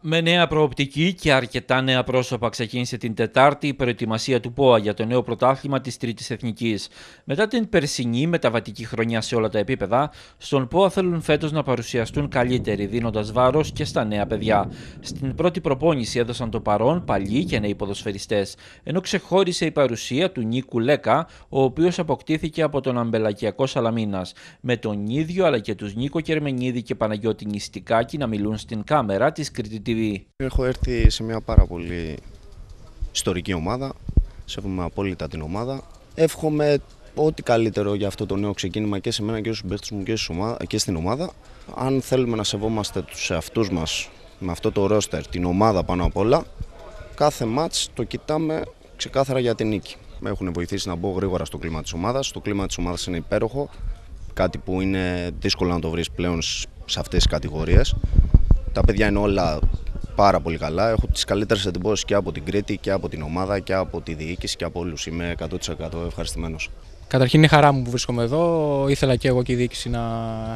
Με νέα προοπτική και αρκετά νέα πρόσωπα ξεκίνησε την Τετάρτη η προετοιμασία του ΠΟΑ για το νέο πρωτάθλημα της Τρίτης Εθνικής. Μετά την περσινή μεταβατική χρονιά σε όλα τα επίπεδα, στον ΠΟΑ θέλουν φέτος να παρουσιαστούν καλύτεροι, δίνοντας βάρος και στα νέα παιδιά. Στην πρώτη προπόνηση έδωσαν το παρόν παλιοί και νέοι ποδοσφαιριστές, ενώ ξεχώρισε η παρουσία του Νίκου Λέκα, ο οποίος αποκτήθηκε από τον Αμπελακιακό Σαλαμίνας, με τον ίδιο αλλά και τους Νίκο Κερμενίδη και Παναγιώτη Νηστικάκη να μιλούν στην κάμερα της κριτική TV. Έχω έρθει σε μια πάρα πολύ ιστορική ομάδα. Σέβομαι απόλυτα την ομάδα. Εύχομαι ό,τι καλύτερο για αυτό το νέο ξεκίνημα και σε μένα και στους παίχτες μου και, στην ομάδα. Αν θέλουμε να σεβόμαστε τους εαυτούς μας με αυτό το ρόστερ, την ομάδα πάνω απ' όλα, κάθε μάτς το κοιτάμε ξεκάθαρα για την νίκη. Με έχουν βοηθήσει να μπω γρήγορα στο κλίμα της ομάδας. Το κλίμα της ομάδας είναι υπέροχο, κάτι που είναι δύσκολο να το βρεις πλέον σε αυτές τις κατηγορίες τα παιδιά είναι όλα πάρα πολύ καλά. Έχω τις καλύτερες εντυπώσεις και από την Κρήτη και από την ομάδα και από τη διοίκηση και από όλους Είμαι 100% ευχαριστημένος. Καταρχήν είναι χαρά μου που βρίσκομαι εδώ. Ήθελα και εγώ και η διοίκηση να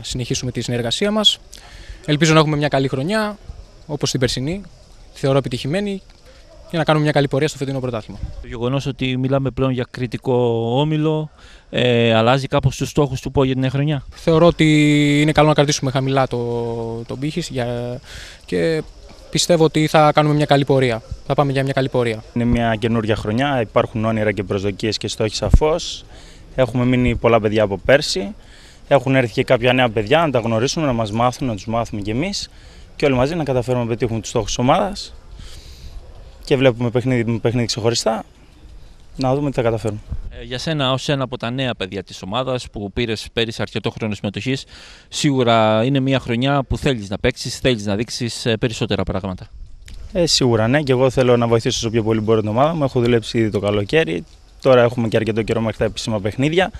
συνεχίσουμε τη συνεργασία μας. Ελπίζω να έχουμε μια καλή χρονιά, όπως την περσινή. Θεωρώ επιτυχημένη για να κάνουμε μια καλή πορεία στο φετινό πρωτάθλημα. Το γεγονός ότι μιλάμε πλέον για κριτικό όμιλο ε, αλλάζει κάπως τους στόχους του ΠΟ για την χρονιά. Θεωρώ ότι είναι καλό να κρατήσουμε χαμηλά τον το πύχης για... και πιστεύω ότι θα κάνουμε μια καλή πορεία. Θα πάμε για μια καλή πορεία. Είναι μια καινούργια χρονιά, υπάρχουν όνειρα και προσδοκίες και στόχοι σαφώς. Έχουμε μείνει πολλά παιδιά από πέρσι. Έχουν έρθει και κάποια νέα παιδιά να τα γνωρίσουμε, να μας μάθουν, να τους μάθουμε κι εμείς. Και όλοι μαζί να καταφέρουμε να πετύχουμε τους στόχους της ομάδας και βλέπουμε παιχνίδι με παιχνίδι ξεχωριστά. Να δούμε τι θα καταφέρουμε. για σένα, ως ένα από τα νέα παιδιά της ομάδας που πήρες πέρυσι αρκετό χρόνο συμμετοχής, σίγουρα είναι μια χρονιά που θέλεις να παίξεις, θέλεις να δείξεις ε, περισσότερα πράγματα. Ε, σίγουρα ναι, και εγώ θέλω να βοηθήσω όσο πιο πολύ μπορώ την ομάδα μου. Έχω δουλέψει ήδη το καλοκαίρι. Τώρα έχουμε και αρκετό καιρό μέχρι τα επίσημα παιχνίδια.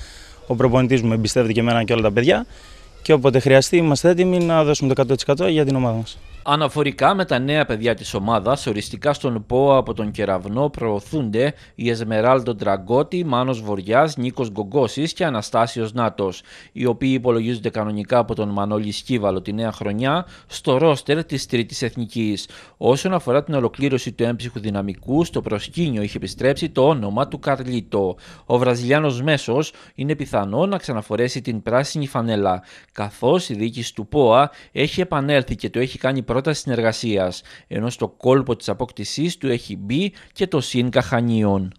Ο προπονητής μου εμπιστεύεται και εμένα και όλα τα παιδιά. Και όποτε χρειαστεί, είμαστε έτοιμοι να δώσουμε το 100% για την ομάδα μας. Αναφορικά με τα νέα παιδιά της ομάδας, οριστικά στον ΠΟΑ από τον Κεραυνό προωθούνται η Εσμεράλτο Ντραγκώτη, Μάνος Βοριάς, Νίκος Γκογκώσης και Αναστάσιος Νάτος οι οποίοι υπολογίζονται κανονικά από τον Μανώλη Σκύβαλο τη νέα χρονιά στο ρόστερ της τρίτης εθνικής. Όσον αφορά την ολοκλήρωση του έμψυχου δυναμικού, στο προσκήνιο είχε επιστρέψει το όνομα του Καρλίτο. Ο Βραζιλιάνος Μέσος είναι πιθανό να ξαναφορέσει την πράσινη φανέλα, καθώς η διοίκηση του ΠΟΑ έχει επανέλθει και το έχει κάνει πρόταση συνεργασίας, ενώ στο κόλπο της αποκτησής του έχει μπει και το ΣΥΝ Καχανίων.